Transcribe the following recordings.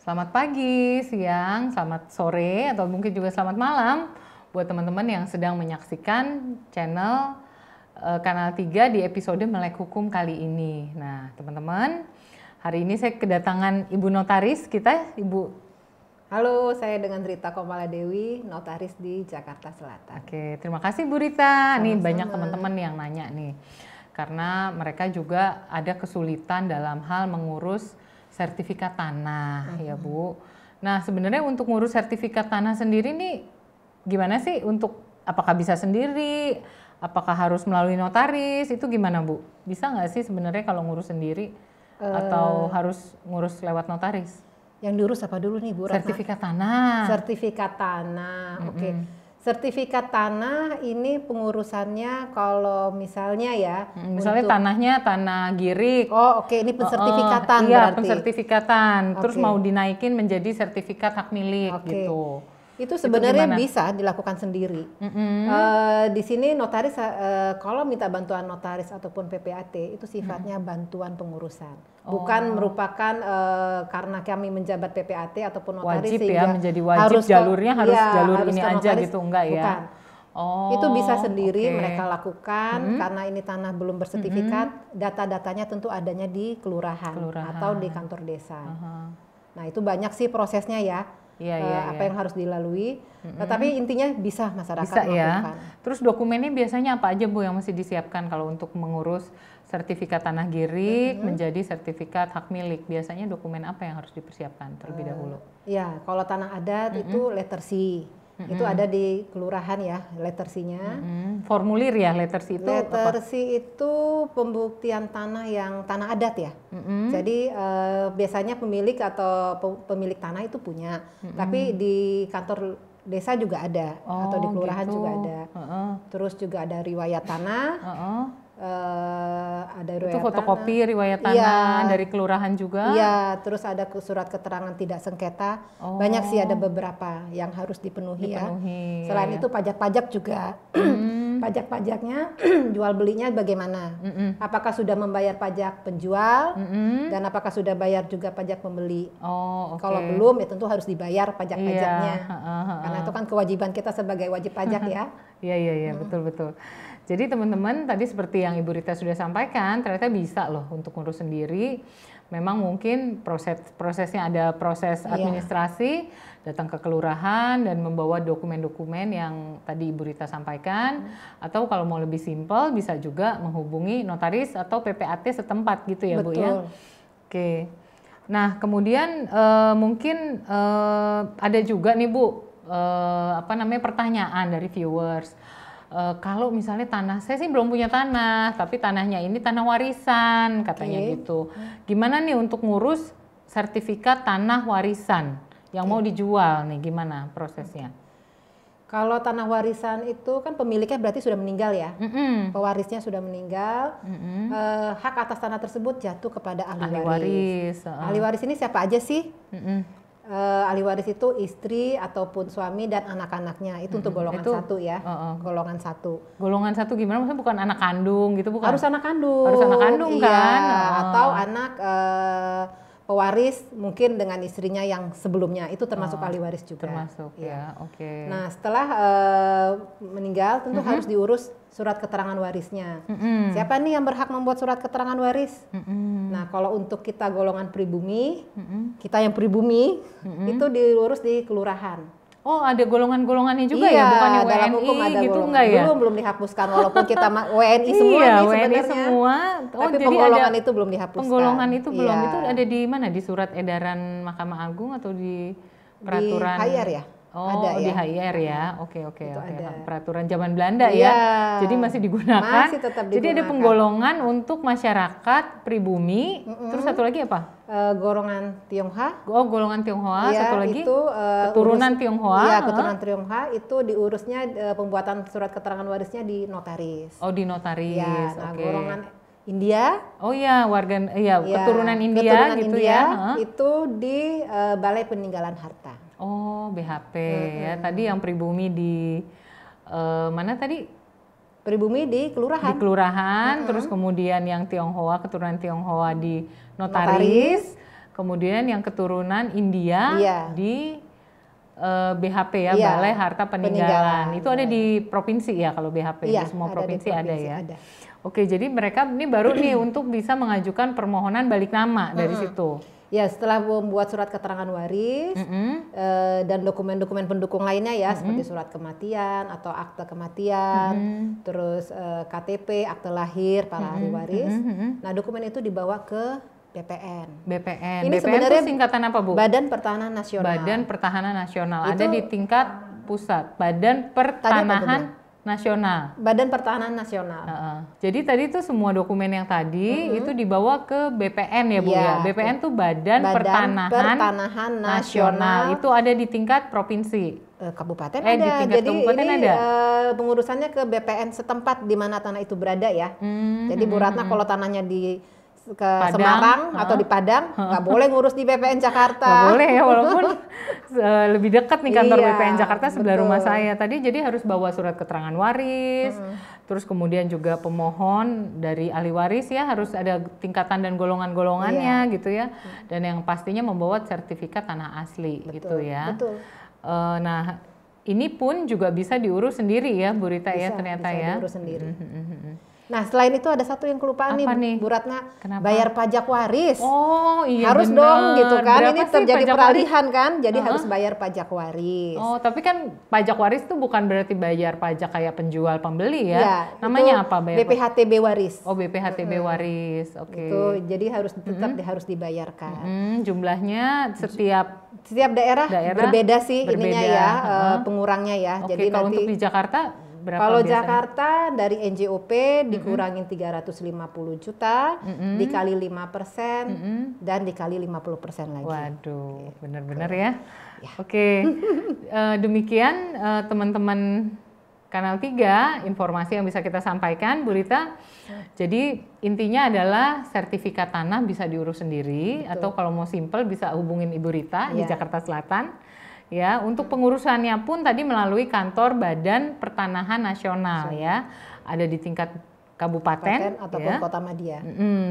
Selamat pagi, siang, selamat sore, atau mungkin juga selamat malam buat teman-teman yang sedang menyaksikan channel e, Kanal 3 di episode Melek Hukum kali ini. Nah, teman-teman, hari ini saya kedatangan Ibu Notaris kita, Ibu Halo, saya dengan Rita Komala Dewi, notaris di Jakarta Selatan. Oke, terima kasih Bu Rita. sama Nih banyak teman-teman yang nanya nih. Karena mereka juga ada kesulitan dalam hal mengurus sertifikat tanah mm-hmm. ya Bu. Nah, sebenarnya untuk ngurus sertifikat tanah sendiri nih gimana sih untuk apakah bisa sendiri? Apakah harus melalui notaris? Itu gimana Bu? Bisa nggak sih sebenarnya kalau ngurus sendiri? Uh, atau eh, harus ngurus lewat notaris? Yang diurus apa dulu nih Bu Ratna? Sertifikat tanah. Sertifikat tanah. Mm -hmm. Oke. Okay. Sertifikat tanah ini pengurusannya kalau misalnya ya, misalnya untuk, tanahnya tanah girik. Oh, oke, okay. ini pensertifikatan oh, oh, iya, berarti. Iya, pensertifikatan. Okay. Terus mau dinaikin menjadi sertifikat hak milik okay. gitu itu sebenarnya itu bisa dilakukan sendiri. Mm -hmm. uh, di sini notaris uh, kalau minta bantuan notaris ataupun PPAT itu sifatnya mm -hmm. bantuan pengurusan, oh. bukan merupakan uh, karena kami menjabat PPAT ataupun notaris wajib ya, sehingga ya menjadi wajib harus jalurnya ke, harus ya, jalur harus ini notaris, gitu enggak ya? Bukan. Oh, itu bisa sendiri okay. mereka lakukan -hmm. karena ini tanah belum bersertifikat, -hmm. data-datanya tentu adanya di kelurahan, kelurahan atau di kantor desa. Uh -huh. Nah, itu banyak sih prosesnya ya ya, ya, apa ya. yang harus dilalui. Mm-hmm. Tetapi intinya bisa masyarakat bisa, melakukan. Ya. Terus dokumennya biasanya apa aja Bu yang mesti disiapkan kalau untuk mengurus sertifikat tanah girik mm-hmm. menjadi sertifikat hak milik? Biasanya dokumen apa yang harus dipersiapkan terlebih eh, dahulu? Uh, ya, kalau tanah adat mm-hmm. itu letter C hmm Itu ada di kelurahan ya lettersinya. Mm-hmm. Formulir ya lettersi itu. Lettersi apa? itu pembuktian tanah yang tanah adat ya. Mm-hmm. Jadi eh, biasanya pemilik atau pemilik tanah itu punya. Mm-hmm. Tapi di kantor desa juga ada oh, atau di oh, kelurahan gitu. juga ada. Uh-uh. Terus juga ada riwayat tanah. Uh-uh uh, ada itu fotokopi tanah. riwayat iya. tanah ya. dari kelurahan juga Iya, terus ada surat keterangan tidak sengketa oh. banyak sih ada oh. beberapa yang harus dipenuhi, ya. dipenuhi ya selain itu pajak-pajak juga mm. pajak-pajaknya jual belinya bagaimana mm -mm. apakah sudah membayar pajak penjual mm -mm. dan apakah sudah bayar juga pajak pembeli oh, okay. kalau belum ya tentu harus dibayar pajak-pajaknya iya, yeah. karena itu kan kewajiban kita sebagai wajib pajak ya iya iya iya betul betul jadi teman-teman tadi seperti yang Ibu Rita sudah sampaikan, ternyata bisa loh untuk ngurus sendiri. Memang mungkin proses prosesnya ada proses iya. administrasi, iya. datang ke kelurahan dan membawa dokumen-dokumen yang tadi Ibu Rita sampaikan. Hmm. Atau kalau mau lebih simpel bisa juga menghubungi notaris atau PPAT setempat gitu ya Betul. Bu ya. Oke. Nah kemudian uh, mungkin uh, ada juga nih Bu uh, apa namanya pertanyaan dari viewers e, kalau misalnya tanah saya sih belum punya tanah, tapi tanahnya ini tanah warisan katanya gitu. Gimana nih untuk ngurus sertifikat tanah warisan yang okay. mau dijual nih gimana prosesnya? Kalau tanah warisan itu kan pemiliknya berarti sudah meninggal ya, mm -mm. pewarisnya sudah meninggal. Mm -mm. E, hak atas tanah tersebut jatuh kepada ahli, ahli waris. waris. Ahli waris ini siapa aja sih? Mm -mm uh, ahli waris itu istri ataupun suami dan anak-anaknya itu hmm, untuk golongan itu, satu ya uh, uh. golongan satu golongan satu gimana maksudnya bukan anak kandung gitu bukan harus anak kandung harus anak kandung iya, kan uh. atau anak uh, pewaris mungkin dengan istrinya yang sebelumnya itu termasuk oh, ahli waris juga. Termasuk ya, ya oke. Okay. Nah setelah uh, meninggal tentu mm -hmm. harus diurus surat keterangan warisnya. Mm -hmm. Siapa nih yang berhak membuat surat keterangan waris? Mm -hmm. Nah kalau untuk kita golongan pribumi, mm -hmm. kita yang pribumi mm -hmm. itu diurus di kelurahan. Oh ada golongan-golongannya juga ya? iya, ya, bukan WNI dalam hukum ada gitu golongan. enggak ya? Belum belum dihapuskan walaupun kita WNI semua iya, nih sebenarnya. WNI semua. Oh, Tapi jadi penggolongan itu belum dihapuskan. Penggolongan itu belum. Iya. Itu ada di mana? Di surat edaran Mahkamah Agung atau di peraturan? Di HR ya? Oh, ada ya. di HIR ya. Oke, oke, oke. Peraturan zaman Belanda ya. ya. Jadi masih digunakan. Masih tetap digunakan. Jadi ada penggolongan untuk masyarakat pribumi. Mm -hmm. Terus satu lagi apa? Uh, golongan Tionghoa. Oh, golongan Tionghoa. Ya, satu lagi itu uh, keturunan urus, Tionghoa. Iya, keturunan uh. Tionghoa itu diurusnya uh, pembuatan surat keterangan warisnya di notaris. Oh, di notaris. Ya, nah, okay. golongan India. Oh iya, warga iya, ya, keturunan India keturunan gitu India, ya. Itu di uh, Balai Peninggalan Harta. Oh, BHP hmm. ya. Tadi yang pribumi di uh, mana tadi? Pribumi di kelurahan. Di kelurahan, hmm. terus kemudian yang Tionghoa, keturunan Tionghoa di notaris, notaris. kemudian yang keturunan India iya. di uh, eh, BHP ya, iya. Balai Harta Peninggalan. Peninggalan. Itu ada di provinsi ya kalau BHP iya, di semua ada provinsi, di provinsi ada ya. Ada. Oke, jadi mereka ini baru nih untuk bisa mengajukan permohonan balik nama dari situ. Ya, setelah membuat surat keterangan waris mm -hmm. e, dan dokumen-dokumen pendukung lainnya ya, mm -hmm. seperti surat kematian atau akte kematian, mm -hmm. terus e, eh, KTP, akte lahir para mm -hmm. ahli waris. Mm -hmm. Nah, dokumen itu dibawa ke BPN. BPN. Ini BPN sebenarnya singkatan apa, Bu? Badan Pertahanan Nasional. Badan Pertahanan Nasional. Itu, Ada di tingkat pusat. Badan Pertanahan Nasional. Badan Pertahanan Nasional. Uh -uh. Jadi tadi itu semua dokumen yang tadi uh -huh. itu dibawa ke BPN ya Bu iya, ya. ya? BPN tuh Badan, Badan Pertanahan, Pertanahan Nasional. Nasional. Itu ada di tingkat provinsi. Eh, kabupaten eh, ada. Di Jadi kabupaten ini ada. Uh, pengurusannya ke BPN setempat di mana tanah itu berada ya. -hmm. Jadi Bu Ratna hmm, hmm, kalau hmm. tanahnya di ke Padang, Semarang uh, atau di Padang nggak boleh ngurus di BPN Jakarta. Nggak boleh ya walaupun lebih dekat nih kantor iya, BPN Jakarta sebelah betul. rumah saya. Tadi jadi harus bawa surat keterangan waris, hmm. terus kemudian juga pemohon dari ahli waris ya harus ada tingkatan dan golongan-golongannya iya. gitu ya. Dan yang pastinya membawa sertifikat tanah asli betul, gitu ya. Betul. Uh, nah ini pun juga bisa diurus sendiri ya Bu Rita ya, bisa, ya ternyata bisa ya. Diurus sendiri. Mm-hmm, mm-hmm. Nah, selain itu ada satu yang kelupaan nih, nih, Bu Ratna, Kenapa? bayar pajak waris. Oh, iya Harus bener. dong gitu kan. Berapa Ini terjadi peralihan kan, jadi uh-huh. harus bayar pajak waris. Oh, tapi kan pajak waris itu bukan berarti bayar pajak kayak penjual pembeli ya. ya Namanya apa bayar? BPHTB waris. Oh, BPHTB hmm. waris. Oke. Okay. Itu jadi harus tetap hmm. harus dibayarkan. Hmm, jumlahnya setiap setiap daerah, daerah berbeda sih berbeda. ininya ya, uh-huh. pengurangnya ya. Okay, jadi kalau nanti, untuk di Jakarta berapa Kalau biasanya? Jakarta dari NJOP dikurangin mm-hmm. 350 juta, mm-hmm. dikali 5 persen, mm-hmm. dan dikali 50 persen lagi. Waduh, gitu. benar-benar ya. ya. Oke, okay. uh, eh, demikian teman eh, teman-teman Kanal 3, informasi yang bisa kita sampaikan, Bu Rita. Jadi intinya adalah sertifikat tanah bisa diurus sendiri, Betul. atau kalau mau simple bisa hubungin Ibu Rita ya. di Jakarta Selatan ya untuk pengurusannya pun tadi melalui kantor Badan Pertanahan Nasional so. ya ada di tingkat kabupaten, kabupaten ataupun ya. kota Madia.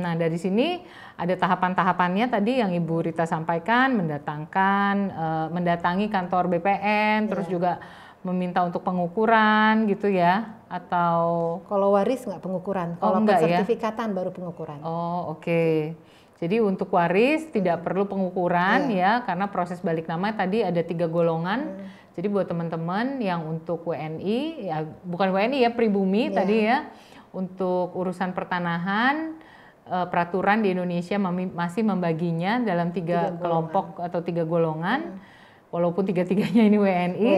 Nah dari sini ada tahapan-tahapannya tadi yang Ibu Rita sampaikan mendatangkan uh, mendatangi kantor BPN yeah. terus juga meminta untuk pengukuran gitu ya atau kalau waris nggak pengukuran oh, kalau oh, sertifikatan ya? baru pengukuran. Oh oke. Okay. Jadi untuk waris tidak perlu pengukuran yeah. ya karena proses balik nama tadi ada tiga golongan. Mm. Jadi buat teman-teman yang untuk WNI ya bukan WNI ya pribumi yeah. tadi ya untuk urusan pertanahan eh, peraturan di Indonesia masih membaginya dalam tiga, tiga kelompok atau tiga golongan. mm. Walaupun tiga-tiganya ini WNI, WNI,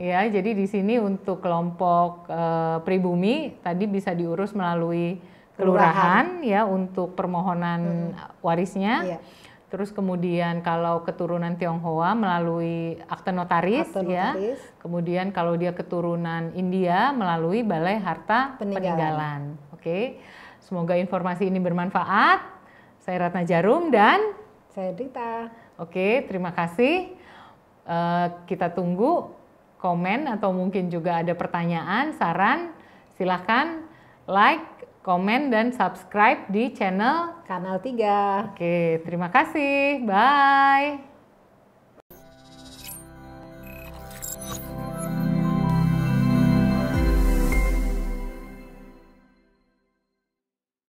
iya. ya jadi di sini untuk kelompok eh, pribumi tadi bisa diurus melalui kelurahan, ya untuk permohonan hmm. warisnya. Yeah. Terus kemudian kalau keturunan Tionghoa melalui akte notaris, akte ya. notaris. ya. Kemudian kalau dia keturunan India melalui Balai Harta Peninggalan. Peninggalan. Oke. Semoga informasi ini bermanfaat. Saya Ratna Jarum dan saya Dita. Oke, terima kasih. Uh, kita tunggu komen atau mungkin juga ada pertanyaan, saran. Silahkan like, komen, dan subscribe di channel Kanal 3. Oke, terima kasih. Bye.